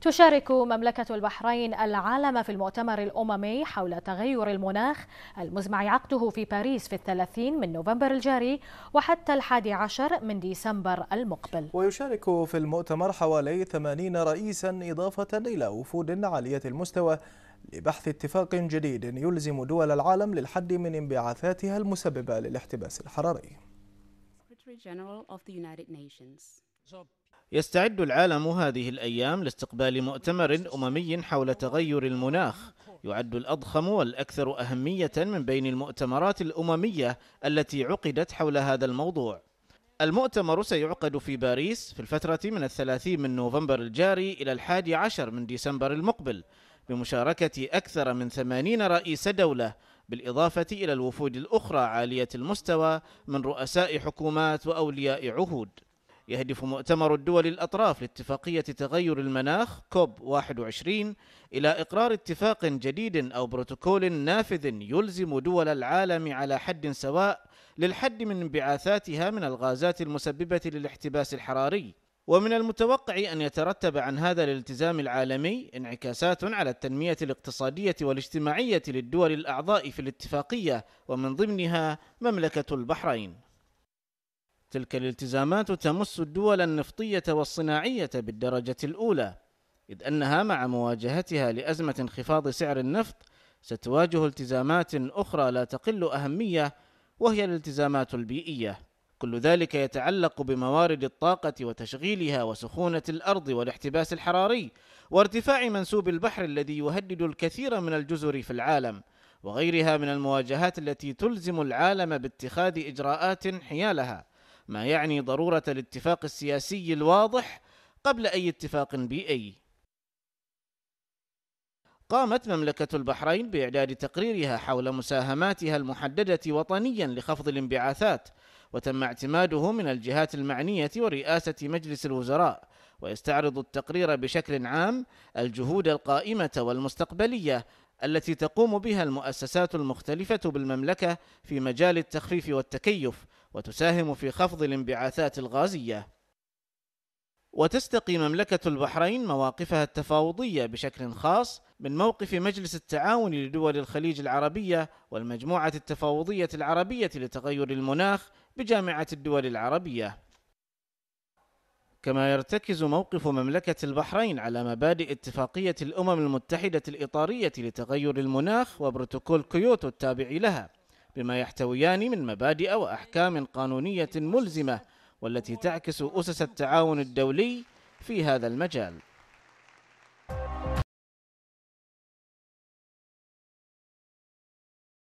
تشارك مملكة البحرين العالم في المؤتمر الأممي حول تغير المناخ المزمع عقده في باريس في الثلاثين من نوفمبر الجاري وحتى الحادي عشر من ديسمبر المقبل ويشارك في المؤتمر حوالي 80 رئيسا إضافة إلى وفود عالية المستوى لبحث اتفاق جديد يلزم دول العالم للحد من انبعاثاتها المسببة للاحتباس الحراري يستعد العالم هذه الأيام لاستقبال مؤتمر أممي حول تغير المناخ يعد الأضخم والأكثر أهمية من بين المؤتمرات الأممية التي عقدت حول هذا الموضوع المؤتمر سيعقد في باريس في الفترة من الثلاثين من نوفمبر الجاري إلى الحادي عشر من ديسمبر المقبل بمشاركة أكثر من ثمانين رئيس دولة بالإضافة إلى الوفود الأخرى عالية المستوى من رؤساء حكومات وأولياء عهود يهدف مؤتمر الدول الأطراف لاتفاقية تغير المناخ كوب 21 إلى إقرار اتفاق جديد أو بروتوكول نافذ يلزم دول العالم على حد سواء للحد من انبعاثاتها من الغازات المسببة للاحتباس الحراري ومن المتوقع أن يترتب عن هذا الالتزام العالمي انعكاسات على التنمية الاقتصادية والاجتماعية للدول الأعضاء في الاتفاقية ومن ضمنها مملكة البحرين تلك الالتزامات تمس الدول النفطية والصناعية بالدرجة الأولى، إذ أنها مع مواجهتها لأزمة انخفاض سعر النفط ستواجه التزامات أخرى لا تقل أهمية وهي الالتزامات البيئية. كل ذلك يتعلق بموارد الطاقة وتشغيلها وسخونة الأرض والاحتباس الحراري وارتفاع منسوب البحر الذي يهدد الكثير من الجزر في العالم وغيرها من المواجهات التي تلزم العالم باتخاذ إجراءات حيالها. ما يعني ضروره الاتفاق السياسي الواضح قبل اي اتفاق بيئي قامت مملكة البحرين بإعداد تقريرها حول مساهماتها المحددة وطنيا لخفض الانبعاثات، وتم اعتماده من الجهات المعنية ورئاسة مجلس الوزراء، ويستعرض التقرير بشكل عام الجهود القائمة والمستقبلية التي تقوم بها المؤسسات المختلفة بالمملكة في مجال التخفيف والتكيف، وتساهم في خفض الانبعاثات الغازية وتستقي مملكة البحرين مواقفها التفاوضية بشكل خاص من موقف مجلس التعاون لدول الخليج العربية والمجموعة التفاوضية العربية لتغير المناخ بجامعة الدول العربية. كما يرتكز موقف مملكة البحرين على مبادئ اتفاقية الأمم المتحدة الإطارية لتغير المناخ وبروتوكول كيوتو التابع لها، بما يحتويان من مبادئ واحكام قانونيه ملزمه والتي تعكس اسس التعاون الدولي في هذا المجال